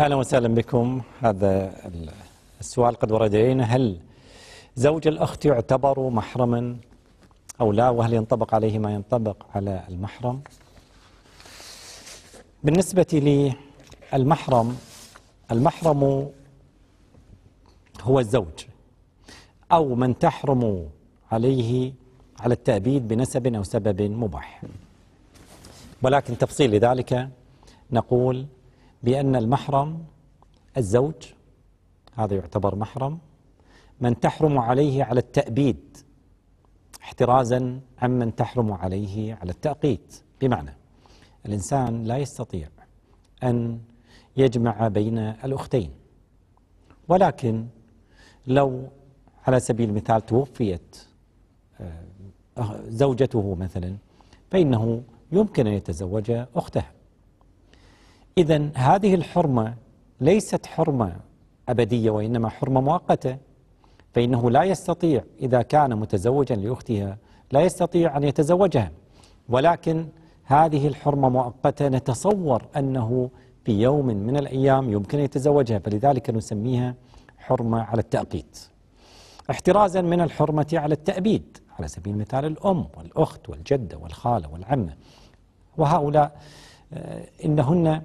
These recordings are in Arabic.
أهلا وسهلا بكم هذا السؤال قد ورد إلينا هل زوج الأخت يعتبر محرما أو لا وهل ينطبق عليه ما ينطبق على المحرم بالنسبة للمحرم المحرم هو الزوج أو من تحرم عليه على التأبيد بنسب أو سبب مباح ولكن تفصيل لذلك نقول بأن المحرم الزوج هذا يعتبر محرم من تحرم عليه على التأبيد احترازا عمن تحرم عليه على التأقيت بمعنى الإنسان لا يستطيع أن يجمع بين الأختين ولكن لو على سبيل المثال توفيت آه، زوجته مثلا فإنه يمكن أن يتزوج أختها إذا هذه الحرمة ليست حرمة أبدية وإنما حرمة مؤقتة فإنه لا يستطيع إذا كان متزوجا لأختها لا يستطيع أن يتزوجها ولكن هذه الحرمة مؤقتة نتصور أنه في يوم من الأيام يمكن أن يتزوجها فلذلك نسميها حرمة على التأقيت احترازا من الحرمة على التأبيد على سبيل المثال الأم والأخت والجدة والخالة والعمة وهؤلاء آه، إنهن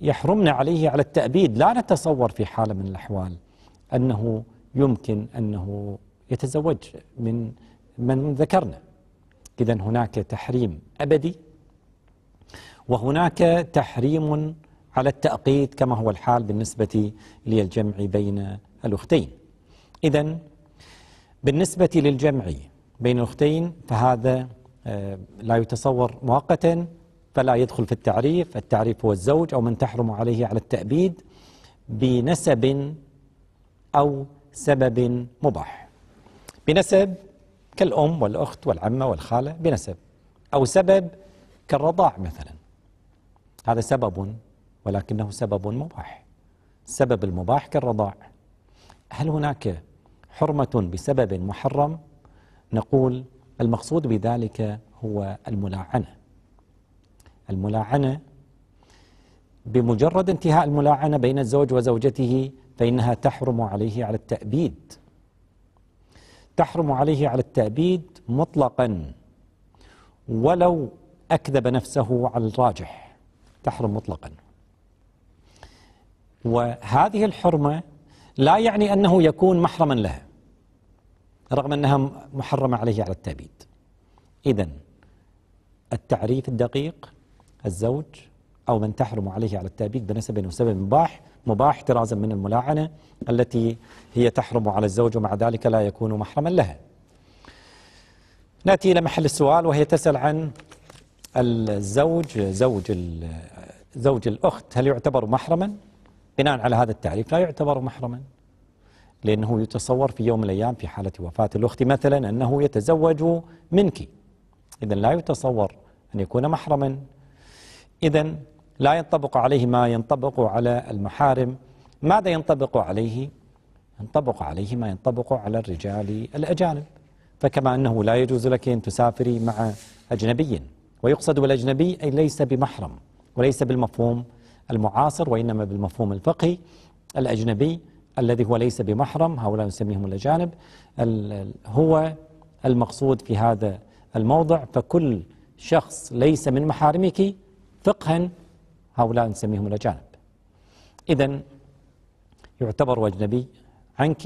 يحرمنا عليه على التأبيد لا نتصور في حالة من الأحوال أنه يمكن أنه يتزوج من من ذكرنا إذا هناك تحريم أبدي وهناك تحريم على التأقيد كما هو الحال بالنسبة للجمع بين الأختين إذا بالنسبة للجمع بين الأختين فهذا آه، لا يتصور مؤقتا فلا يدخل في التعريف التعريف هو الزوج أو من تحرم عليه على التأبيد بنسب أو سبب مباح بنسب كالأم والأخت والعمة والخالة بنسب أو سبب كالرضاع مثلا هذا سبب ولكنه سبب مباح السبب المباح كالرضاع هل هناك حرمة بسبب محرم نقول المقصود بذلك هو الملاعنة الملاعنة بمجرد انتهاء الملاعنة بين الزوج وزوجته فإنها تحرم عليه على التأبيد تحرم عليه على التأبيد مطلقا ولو أكذب نفسه على الراجح تحرم مطلقا وهذه الحرمة لا يعني أنه يكون محرما لها رغم أنها محرمة عليه على التأبيد إذا التعريف الدقيق الزوج أو من تحرم عليه على التأبيد بنسب وسبب مباح مباح طرازا من الملاعنة التي هي تحرم على الزوج ومع ذلك لا يكون محرما لها نأتي إلى محل السؤال وهي تسأل عن الزوج زوج زوج الأخت هل يعتبر محرما بناء على هذا التعريف لا يعتبر محرما لأنه يتصور في يوم من الأيام في حالة وفاة الأخت مثلا أنه يتزوج منك إذا لا يتصور أن يكون محرما إذا لا ينطبق عليه ما ينطبق على المحارم ماذا ينطبق عليه؟ ينطبق عليه ما ينطبق على الرجال الأجانب فكما أنه لا يجوز لك أن تسافري مع أجنبي ويقصد بالأجنبي أي ليس بمحرم وليس بالمفهوم المعاصر وإنما بالمفهوم الفقهي الأجنبي الذي هو ليس بمحرم هؤلاء نسميهم الأجانب هو المقصود في هذا الموضع فكل شخص ليس من محارمك فقها هؤلاء نسميهم الأجانب إذا يعتبر أجنبي عنك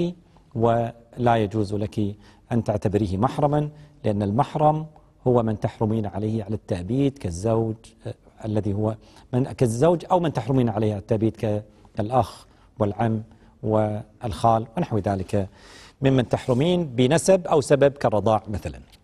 ولا يجوز لك أن تعتبريه محرما لأن المحرم هو من تحرمين عليه على التأبيد كالزوج آه، الذي هو من كالزوج أو من تحرمين عليه على التأبيد كالأخ والعم والخال ونحو ذلك ممن تحرمين بنسب أو سبب كالرضاع مثلا